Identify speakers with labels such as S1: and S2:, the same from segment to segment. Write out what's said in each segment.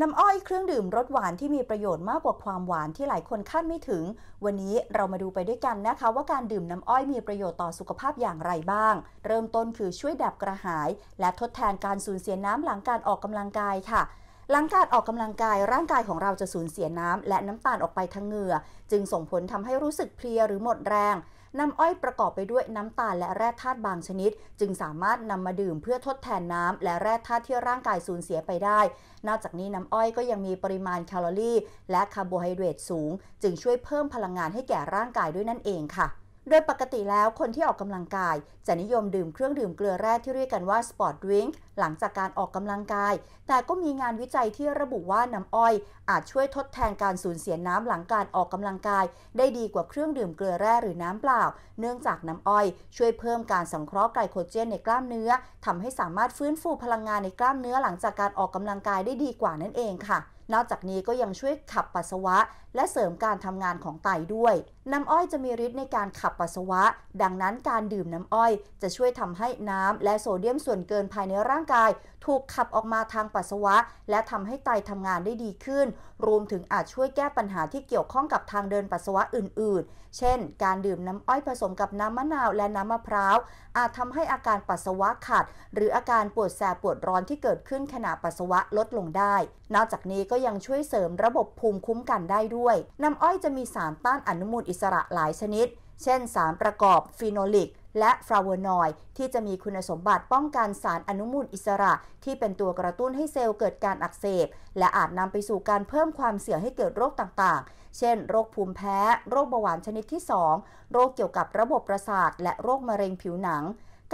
S1: น้ำอ้อยเครื่องดื่มรสหวานที่มีประโยชน์มากกว่าความหวานที่หลายคนคาดไม่ถึง วันนี้เรามาดูไปด้วยกันนะคะ ว่าการดื่มน้ำอ้อยมีประโยชน์ต่อสุขภาพอย่างไรบ้าง เริ่มต้นคือช่วยดับกระหาย และทดแทนการสูญเสียน้ำหลังการออกกำลังกายค่ะหลังการออกกำลังกายร่างกายของเราจะสูญเสียน้ำและน้ำตาลออกไปทางเหงื่อจึงส่งผลทำให้รู้สึกเพลียหรือหมดแรงน้ำอ้อยประกอบไปด้วยน้ำตาลและแร่ธาตุบางชนิด จึงสามารถนำมาดื่มเพื่อทดแทนน้ำและแร่ธาตุที่ร่างกายสูญเสียไปได้ นอกจากนี้น้ำอ้อยก็ยังมีปริมาณแคลอรี่และคาร์โบไฮเดรตสูง จึงช่วยเพิ่มพลังงานให้แก่ร่างกายด้วยนั่นเองค่ะโดยปกติแล้วคนที่ออกกำลังกายจะนิยมดื่มเครื่องดื่มเกลือแร่ที่เรียกกันว่าสปอร์ตดริงก์หลังจากการออกกำลังกาย แต่ก็มีงานวิจัยที่ระบุว่าน้ำอ้อย อาจช่วยทดแทนการสูญเสียน้ำหลังการออกกำลังกาย ได้ดีกว่าเครื่องดื่มเกลือแร่หรือน้ำเปล่า เนื่องจากน้ำอ้อยช่วยเพิ่มการสังเคราะห์ไกลโคเจนในกล้ามเนื้อทำให้สามารถฟื้นฟูพลังงานในกล้ามเนื้อหลังจากการออกกำลังกายได้ดีกว่านั่นเองค่ะ นอกจากนี้ก็ยังช่วยขับปัสสาวะ และเสริมการทำงานของไตด้วยน้ำอ้อยจะมีฤทธิ์ในการขับปัสสาวะ ดังนั้นการดื่มน้ำอ้อยจะช่วยทำให้น้ำและโซเดียมส่วนเกินภายในร่างกายถูกขับออกมาทางปัสสาวะและทำให้ไตทำงานได้ดีขึ้น รวมถึงอาจช่วยแก้ปัญหาที่เกี่ยวข้องกับทางเดินปัสสาวะอื่นๆ เช่น การดื่มน้ำอ้อยผสมกับน้ำมะนาวและน้ำมะพร้าวอาจทำให้อาการปัสสาวะขัดหรืออาการปวดแสบปวดร้อนที่เกิดขึ้นขณะปัสสาวะลดลงได้ นอกจากนี้ก็ยังช่วยเสริมระบบภูมิคุ้มกันได้ด้วย น้ำอ้อยจะมีสารต้านอนุมูลิสระหลายชนิด เช่น สารประกอบฟีโนลิก และฟลาวนอยด์ที่จะมีคุณสมบัติป้องกันสารอนุมูลอิสระที่เป็นตัวกระตุ้นให้เซลล์เกิดการอักเสบ และอาจนำไปสู่การเพิ่มความเสี่ยงให้เกิดโรคต่างๆ เช่น โรคภูมิแพ้ โรคเบาหวานชนิดที่ 2 โรคเกี่ยวกับระบบประสาทและโรคมะเร็งผิวหนัง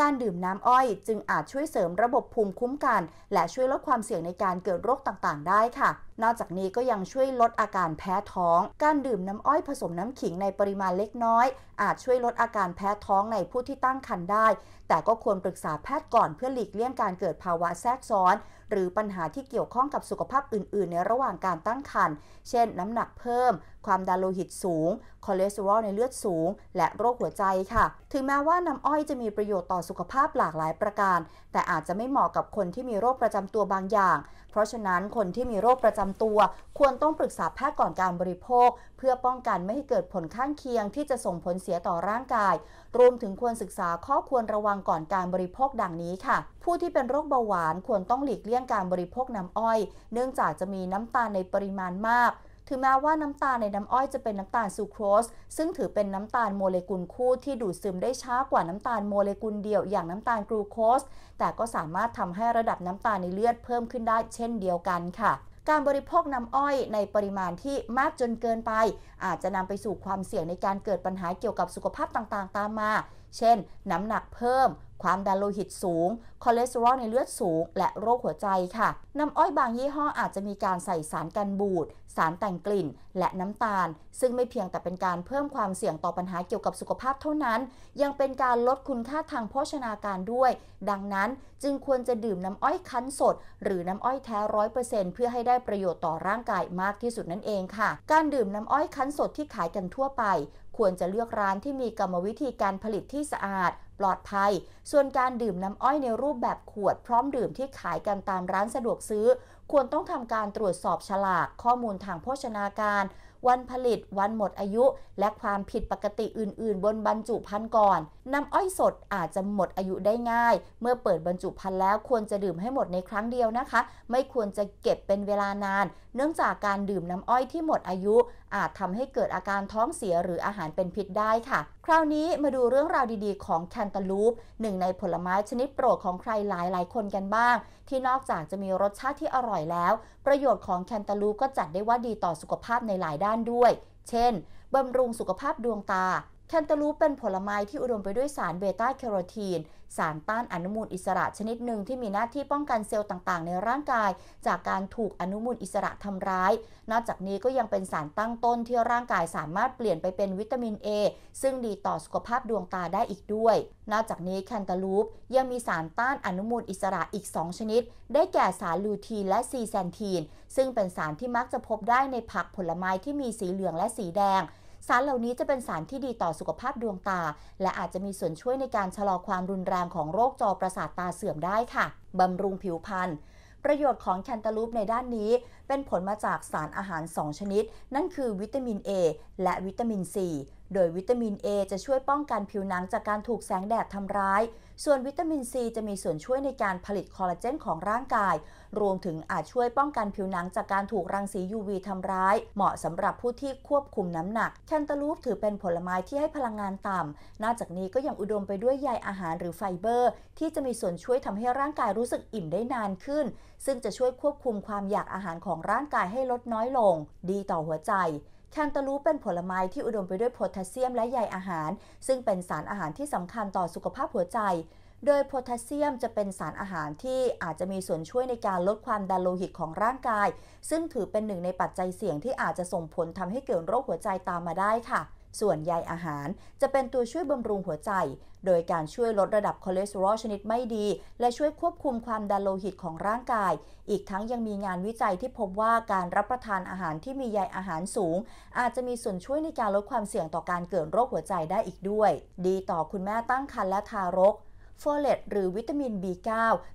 S1: การดื่มน้ำอ้อยจึงอาจช่วยเสริมระบบภูมิคุ้มกัน และช่วยลดความเสี่ยงในการเกิดโรคต่างๆ ได้ค่ะนอกจากนี้ก็ยังช่วยลดอาการแพ้ท้อง การดื่มน้ำอ้อยผสมน้ำขิงในปริมาณเล็กน้อย อาจช่วยลดอาการแพ้ท้องในผู้ที่ตั้งครรภ์ได้ แต่ก็ควรปรึกษาแพทย์ก่อนเพื่อหลีกเลี่ยงการเกิดภาวะแทรกซ้อน หรือปัญหาที่เกี่ยวข้องกับสุขภาพอื่น ๆ ในระหว่างการตั้งครรภ์ เช่น น้ำหนักเพิ่ม ความดันโลหิตสูง คอเลสเตอรอลในเลือดสูง และโรคหัวใจค่ะ ถึงแม้ว่าน้ำอ้อยจะมีประโยชน์ต่อสุขภาพหลากหลายประการ แต่อาจจะไม่เหมาะกับคนที่มีโรคประจำตัวบางอย่าง เพราะฉะนั้นคนที่มีโรคประจำำตัวควรต้องปรึกษาแพทย์ก่อนการบริโภค เพื่อป้องกันไม่ให้เกิดผลข้างเคียง ที่จะส่งผลเสียต่อร่างกาย รวมถึงควรศึกษาข้อควรระวังก่อนการบริโภคดังนี้ค่ะ ผู้ที่เป็นโรคเบาหวาน ควรต้องหลีกเลี่ยงการบริโภคน้ำอ้อย เนื่องจากจะมีน้ำตาลในปริมาณมากถึงแม้ว่าน้ำตาลในน้ำอ้อยจะเป็นน้ำตาลซูโครส ซึ่งถือเป็นน้ำตาลโมเลกุลคู่ที่ดูดซึมได้ช้ากว่าน้ำตาลโมเลกุลเดียวอย่างน้ำตาลกลูโคส แต่ก็สามารถทำให้ระดับน้ำตาลในเลือดเพิ่มขึ้นได้เช่นเดียวกันค่ะการบริโภคน้ำอ้อยในปริมาณที่มากจนเกินไป อาจจะนำไปสู่ความเสี่ยงในการเกิดปัญหาเกี่ยวกับสุขภาพต่างๆตามมาเช่น น้ำหนักเพิ่ม ความดันโลหิตสูงคอเลสเตอรอลในเลือดสูง และโรคหัวใจค่ะ น้ำอ้อยบางยี่ห้ออาจจะมีการใส่สารกันบูดสารแต่งกลิ่น และน้ำตาล ซึ่งไม่เพียงแต่เป็นการเพิ่มความเสี่ยงต่อปัญหาเกี่ยวกับสุขภาพเท่านั้น ยังเป็นการลดคุณค่าทางโภชนาการด้วย ดังนั้นจึงควรจะดื่มน้ำอ้อยคั้นสด หรือน้ำอ้อยแท้ร้อยเปอร์เซ็นต์เพื่อให้ได้ประโยชน์ต่อร่างกายมากที่สุดนั่นเองค่ะ การดื่มน้ำอ้อยคั้นสดที่ขายกันทั่วไปควรจะเลือกร้านที่มีกรรมวิธีการผลิตที่สะอาด ปลอดภัย ส่วนการดื่มน้ำอ้อยในรูปแบบขวดพร้อมดื่มที่ขายกันตามร้านสะดวกซื้อ ควรต้องทำการตรวจสอบฉลากข้อมูลทางโภชนาการวันผลิตวันหมดอายุและความผิดปกติอื่นๆบนบรรจุภัณฑ์ก่อนน้ำอ้อยสดอาจจะหมดอายุได้ง่าย เมื่อเปิดบรรจุภัณฑ์แล้วควรจะดื่มให้หมดในครั้งเดียวนะคะ ไม่ควรจะเก็บเป็นเวลานาน เนื่องจากการดื่มน้ำอ้อยที่หมดอายุ อาจทำให้เกิดอาการท้องเสียหรืออาหารเป็นพิษได้ค่ะ คราวนี้มาดูเรื่องราวดี ๆ ของแคนตาลูปหนึ่งในผลไม้ชนิดโปรดของใครหลายๆคนกันบ้าง ที่นอกจากจะมีรสชาติที่อร่อยแล้วประโยชน์ของแคนตาลูปก็จัดได้ว่าดีต่อสุขภาพในหลายด้านด้านด้วย เช่น บำรุงสุขภาพดวงตาแคนตาลูปเป็นผลไม้ที่อุดมไปด้วยสารเบต้าแคโรทีน สารต้านอนุมูลอิสระชนิดหนึ่งที่มีหน้าที่ป้องกันเซลล์ต่างๆ ในร่างกายจากการถูกอนุมูลอิสระทำร้าย นอกจากนี้ก็ยังเป็นสารตั้งต้นที่ร่างกายสามารถเปลี่ยนไปเป็นวิตามิน A ซึ่งดีต่อสุขภาพดวงตาได้อีกด้วย นอกจากนี้แคนตาลูปยังมีสารต้านอนุมูลอิสระอีก 2 ชนิด ได้แก่สารลูทีนและซีแซนทีน ซึ่งเป็นสารที่มักจะพบได้ในผักผลไม้ที่มีสีเหลืองและสีแดงสารเหล่านี้จะเป็นสารที่ดีต่อสุขภาพดวงตา และอาจจะมีส่วนช่วยในการชะลอความรุนแรงของโรคจอประสาทตาเสื่อมได้ค่ะบำรุงผิวพรรณประโยชน์ของแคนตาลูปในด้านนี้เป็นผลมาจากสารอาหาร 2 ชนิด นั่นคือวิตามิน A และวิตามิน C โดยวิตามิน A จะช่วยป้องกันผิวหนังจากการถูกแสงแดดทำร้ายส่วนวิตามินซีจะมีส่วนช่วยในการผลิตคอลลาเจนของร่างกาย รวมถึงอาจช่วยป้องกันผิวหนังจากการถูกรังสี UV ทำร้าย เหมาะสำหรับผู้ที่ควบคุมน้ำหนัก แคนตาลูปถือเป็นผลไม้ที่ให้พลังงานต่ำนอกจากนี้ก็ยังอุดมไปด้วยใยอาหารหรือไฟเบอร์ ที่จะมีส่วนช่วยทำให้ร่างกายรู้สึกอิ่มได้นานขึ้น ซึ่งจะช่วยควบคุมความอยากอาหารของร่างกายให้ลดน้อยลง ดีต่อหัวใจแคนตาลูปเป็นผลไม้ที่อุดมไปด้วยโพแทสเซียมและใยอาหาร ซึ่งเป็นสารอาหารที่สำคัญต่อสุขภาพหัวใจ โดยโพแทสเซียมจะเป็นสารอาหารที่อาจจะมีส่วนช่วยในการลดความดันโลหิตของร่างกาย ซึ่งถือเป็นหนึ่งในปัจจัยเสี่ยงที่อาจจะส่งผลทำให้เกิดโรคหัวใจตามมาได้ค่ะส่วนใยอาหารจะเป็นตัวช่วยบำรุงหัวใจ โดยการช่วยลดระดับคอเลสเตอรอลชนิดไม่ดี และช่วยควบคุมความดันโลหิตของร่างกาย อีกทั้งยังมีงานวิจัยที่พบว่าการรับประทานอาหารที่มีใยอาหารสูง อาจจะมีส่วนช่วยในการลดความเสี่ยงต่อการเกิดโรคหัวใจได้อีกด้วย ดีต่อคุณแม่ตั้งครรภ์และทารกโฟเลตหรือวิตามิน B9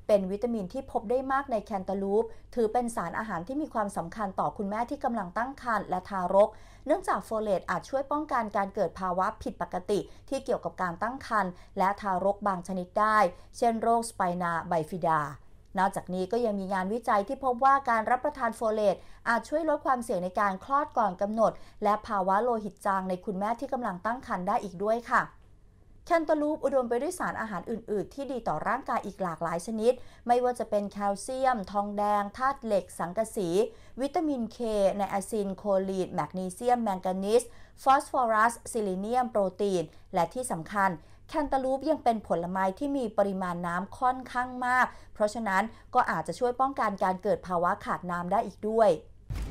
S1: เป็นวิตามินที่พบได้มากในแคนตาลูป ถือเป็นสารอาหารที่มีความสำคัญต่อคุณแม่ที่กำลังตั้งครรภ์และทารก เนื่องจากโฟเลตอาจช่วยป้องกันการเกิดภาวะผิดปกติที่เกี่ยวกับการตั้งครรภ์และทารกบางชนิดได้ เช่นโรคสไปนาไบฟิดา นอกจากนี้ก็ยังมีงานวิจัยที่พบว่าการรับประทานโฟเลตอาจช่วยลดความเสี่ยงในการคลอดก่อนกำหนด และภาวะโลหิตจางในคุณแม่ที่กำลังตั้งครรภ์ได้อีกด้วยค่ะแคนตาลูปอุดมไปด้วยสารอาหารอื่นๆ ที่ดีต่อร่างกายอีกหลากหลายชนิด ไม่ว่าจะเป็นแคลเซียม ทองแดง ธาตุเหล็ก สังกะสี วิตามินเคไนอาซินโคลีนแมกนีเซียม แมงกานีส ฟอสฟอรัส ซิลิเนียม โปรตีน และที่สำคัญ แคนตาลูปยังเป็นผลไม้ที่มีปริมาณน้ำค่อนข้างมาก เพราะฉะนั้นก็อาจจะช่วยป้องกันการเกิดภาวะขาดน้ำได้อีกด้วย